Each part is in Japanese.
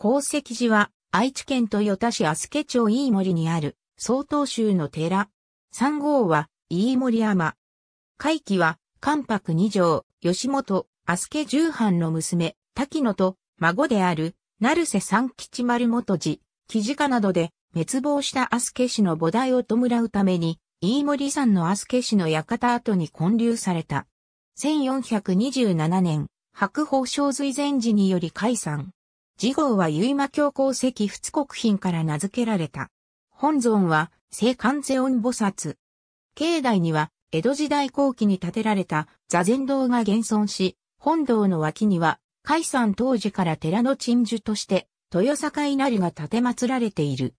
功石寺は、愛知県豊田市安助町飯森にある、曹洞宗の寺。三号は、飯森山。会期は、関白二条、吉本、安助十藩の娘、滝野と、孫である、成瀬三吉丸元寺、木地下などで、滅亡した安助氏の母提を弔うために、飯森山の安助氏の館跡に建立された。1427年、白宝生随禅寺により解散。次号は結馬教皇石仏国品から名付けられた。本尊は、聖観世音菩薩。境内には、江戸時代後期に建てられた座禅堂が現存し、本堂の脇には、海山当時から寺の鎮守として、豊坂な荷が建て祀られている。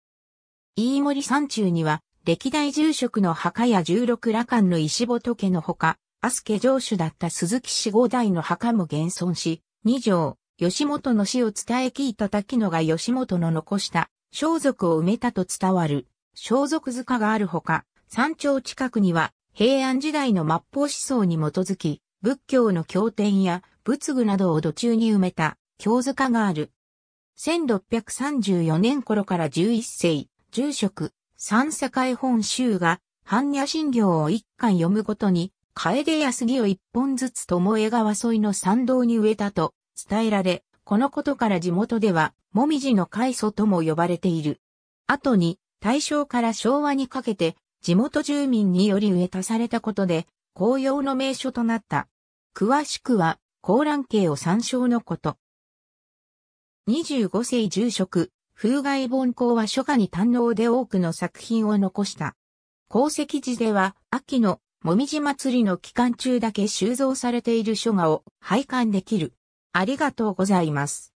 飯森山中には、歴代住職の墓や十六羅漢の石仏のほか、アスケ城主だった鈴木四五代の墓も現存し、二条、吉本の死を伝え聞いた滝野が吉本の残した、装束を埋めたと伝わる、装束塚があるほか、山頂近くには、平安時代の末法思想に基づき、仏教の経典や仏具などを土中に埋めた、経塚がある。1634年頃から11世、住職、三世界本宗が、般若心経を一巻読むごとに、楓や杉を一本ずつ巴川沿いの参道に植えたと伝えられ、このことから地元では、もみじの開祖とも呼ばれている。後に、大正から昭和にかけて、地元住民により植え足されたことで、紅葉の名所となった。詳しくは、高蘭系を参照のこと。25世住職、風外本校は初夏に堪能で多くの作品を残した。功績寺では、秋のもみじ祭りの期間中だけ収蔵されている書画を拝観できる。ありがとうございます。